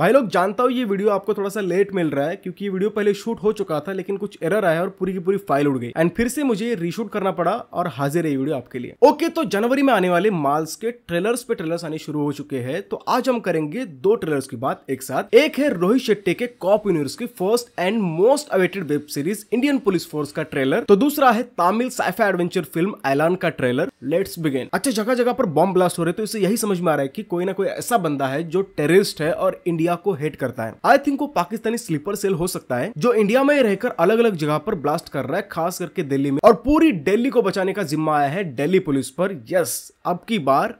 भाई लोग जानता हूँ ये वीडियो आपको थोड़ा सा लेट मिल रहा है क्योंकि ये वीडियो पहले शूट हो चुका था लेकिन कुछ एरर आया और पूरी की पूरी फाइल उड़ गई एंड फिर से मुझे रीशूट करना पड़ा और हाजिर है वीडियो आपके लिए ओके तो जनवरी में आने वाले माल्स के ट्रेलर्स पे ट्रेलर्स आने शुरू हो चुके हैं तो आज हम करेंगे दो ट्रेलर्स की बात एक साथ एक है रोहित शेट्टी के कॉप यूनिवर्स की first and most awaited web series Indian Police Force का ट्रेलर तो दूसरा है तमिल साइफा एडवेंचर फिल्म ऐलान का ट्रेलर लेट्स बिगेन अच्छा जगह जगह पर बॉम्ब ब्लास्ट हो रहे तो इसे यही समझ में आ रहा है कि कोई ना कोई ऐसा बंदा है जो टेररिस्ट है और इंडिया इंडिया को हेट करता है आई थिंक वो पाकिस्तानी स्लीपर सेल हो सकता है जो इंडिया में रहकर अलग अलग जगह पर ब्लास्ट कर रहा है खास करके दिल्ली में और पूरी दिल्ली को बचाने का जिम्मा आया है दिल्ली पुलिस पर यस अब की बार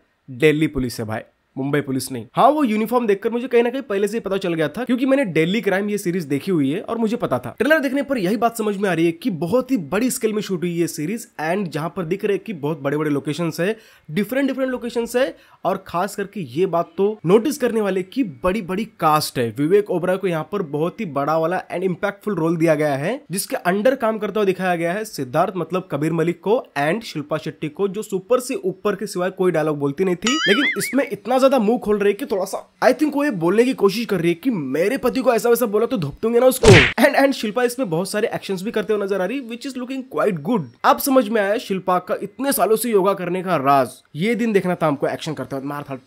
दिल्ली पुलिस है भाई मुंबई पुलिस ने हाँ वो यूनिफॉर्म देखकर मुझे कहीं ना कहीं पहले से ही पता चल गया था क्योंकि मैंने डेली क्राइम ये सीरीज देखी हुई है और मुझे पता था ट्रेलर देखने पर यही बात समझ में आ रही है कि बहुत ही बड़ी स्केल में शूट हुई है सीरीज एंड जहां पर दिख रहे कि बहुत बड़े बड़े लोकेशन है डिफरेंट डिफरेंट लोकेशन है और खास करके ये बात तो नोटिस करने वाले की बड़ी बड़ी कास्ट है विवेक ओबरा को यहाँ पर बहुत ही बड़ा वाला एंड इम्पैक्टफुल रोल दिया गया है जिसके अंडर काम करता हुआ दिखाया गया है सिद्धार्थ मतलब कबीर मलिक को एंड शिल्पा शेट्टी को जो सुपर से ऊपर के सिवाय कोई डायलॉग बोलती नहीं थी लेकिन इसमें इतना ज्यादा मुंह खोल रही है कि थोड़ा सा आई थिंक वो ये बोलने की कोशिश कर रही है कि मेरे पति को ऐसा वैसा बोला तो दूंगे ना उसको एंड एंड शिल्पा इसमें बहुत सारे एक्शन भी करते हुए नजर आ रही which is looking quite good अब समझ में आया शिल्पा का इतने सालों से योगा करने का राज ये दिन देखना था हमको एक्शन करते हुए मार था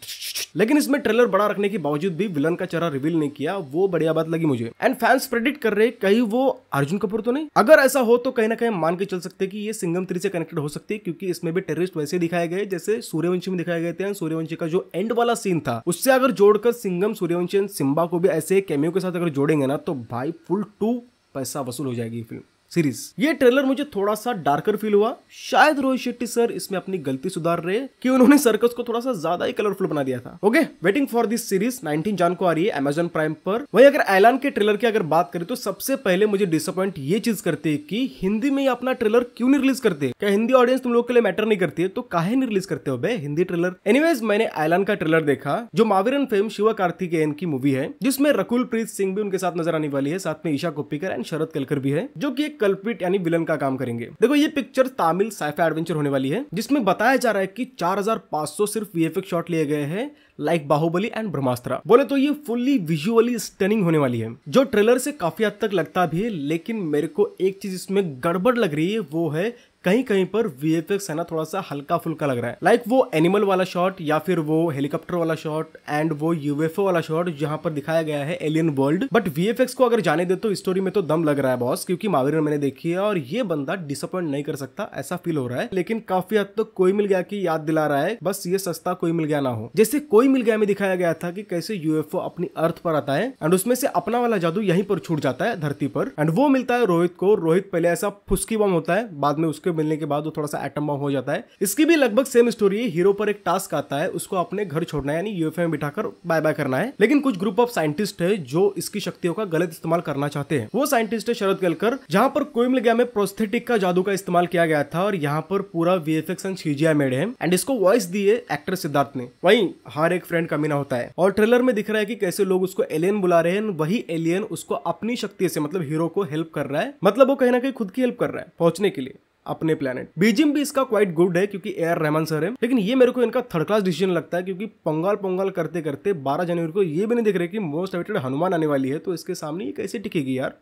लेकिन इसमें ट्रेलर बड़ा रखने के बावजूद भी विलन का चेहरा रिवील नहीं किया वो बढ़िया बात लगी मुझे एंड फैंस प्रेडिक्ट कर रहे कहीं वो अर्जुन कपूर तो नहीं अगर ऐसा हो तो कहीं ना कहीं मान के चल सकते कि ये सिंगम थ्री से कनेक्टेड हो सकती है क्योंकि इसमें भी टेररिस्ट वैसे दिखाए गए जैसे सूर्यवंशी में दिखाए गए थे सूर्यवंशी का जो एंड वाला सीन था उससे अगर जोड़कर सिंगम सूर्यवंशी सिम्बा को भी ऐसे कैमियो के साथ अगर जोड़ेंगे ना तो भाई फुल टू पैसा वसूल हो जाएगी फिल्म सीरीज ये ट्रेलर मुझे थोड़ा सा डार्कर फील हुआ शायद रोहित शेट्टी सर इसमें अपनी गलती सुधार रहे कि उन्होंने सर्कस को थोड़ा सा ज्यादा ही कलरफुल बना दिया था okay waiting for this series 19 जान को आ रही है अमेजोन प्राइम पर वही अगर ऐलान के ट्रेलर की अगर बात करें तो सबसे पहले मुझे डिसअपॉइंट ये चीज करते है की हिंदी में अपना ट्रेलर क्यों नहीं रिलीज करते क्या हिंदी ऑडियंस तुम लोग के लिए मैटर नहीं करती है तो काहे नहीं रिलीज करते हो बे हिंदी ट्रेलर एनीवेज मैंने ऐलान का ट्रेलर देखा जो मावेरन फिल्म कार्तिक एन की मूवी है जिसमें रकुल प्रीत सिंह भी उनके साथ नजर आने वाली है साथ में ईशा कोप्पिकर एंड शरद कलकर भी है जो की एक कल्पिट यानी विलन का काम करेंगे देखो ये पिक्चर तमिल साइफा एडवेंचर होने वाली है जिसमें बताया जा रहा है कि 4500 सिर्फ वीएफएक्स शॉट लिए गए हैं लाइक बाहुबली एंड ब्रह्मास्त्रा बोले तो ये फुल्ली विजुअली स्टनिंग होने वाली है जो ट्रेलर से काफी हद तक लगता भी है लेकिन मेरे को एक चीज इसमें गड़बड़ लग रही है वो है कहीं कहीं पर वी है ना थोड़ा सा हल्का फुल्का लग रहा है लाइक like वो एनिमल वाला शॉट या फिर वो हेलीकॉप्टर वाला शॉट एंड वो यूएफओ वाला शॉट जहां पर दिखाया गया है एलियन वर्ल्ड बट वी को अगर जाने दे तो स्टोरी में तो दम लग रहा है बॉस क्योंकि मावीर मैंने देखी है और ये बंदा डिसअपॉइंट नहीं कर सकता ऐसा फील हो रहा है लेकिन काफी हद तक तो कोई मिल गया की याद दिला रहा है बस ये सस्ता कोई मिल गया ना हो जैसे कोई मिल गया में दिखाया गया था की कैसे यूएफओ अपनी अर्थ पर आता है एंड उसमें से अपना वाला जादू यहीं पर छूट जाता है धरती पर एंड वो मिलता है रोहित को रोहित पहले ऐसा फुसकी बम होता है बाद में उसके में मिलने के बाद वो थोड़ा सा एटम बम हो जाता है इसकी भी लगभग सेम स्टोरी है हीरो पर एक टास्क आता है उसको अपने घर छोड़ना है यानी यूएफए में बिठाकर बाय बाय करना है लेकिन कुछ ग्रुप ऑफ साइंटिस्ट है जो इसकी शक्तियों का गलत इस्तेमाल करना चाहते हैं वो साइंटिस्ट है शरद गलकर जहाँ पर कोइमल गया में प्रोस्थेटिक का जादू का इस्तेमाल किया गया था और यहाँ पर पूरा V F and CGI made है एंड इसको वॉइस दी है एक्टर सिद्धार्थ ने वही हर एक फ्रेंड का मीना होता है और ट्रेलर में दिख रहा है की कैसे लोग उसको एलियन बुला रहे हैं वही एलियन उसको अपनी शक्ति से मतलब हीरो को हेल्प कर रहा है मतलब वो कहीं ना कहीं खुद की हेल्प कर रहा है पहुंचने के लिए अपने प्लेनेट बीजिम भी इसका क्वाइट गुड है क्योंकि ए रहमान सर है लेकिन ये मेरे को इनका थर्ड क्लास डिसीजन लगता है क्योंकि पंगाल पंगाल करते करते 12 जनवरी को ये भी नहीं दिख रहे कि मोस्ट एवेटेड हनुमान आने वाली है तो इसके सामने ये कैसे टिकेगी यार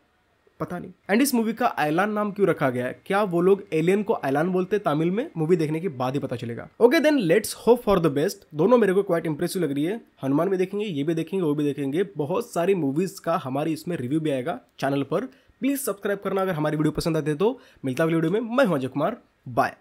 पता नहीं एंड इस मूवी का ऐलान नाम क्यों रखा गया है क्या वो लोग एलियन को ऐलान बोलते हैं तमिल में मूवी देखने के बाद ही पता चलेगा okay then let's hope for the best दोनों मेरे को क्वाइट इंप्रेसिव लग रही है हनुमान भी देखेंगे ये भी देखेंगे वो भी देखेंगे बहुत सारी मूवीज का हमारी इसमें रिव्यू भी आएगा चैनल पर प्लीज़ सब्सक्राइब करना अगर हमारी वीडियो पसंद आते तो मिलता है वीडियो में मैं हूं अजय कुमार बाय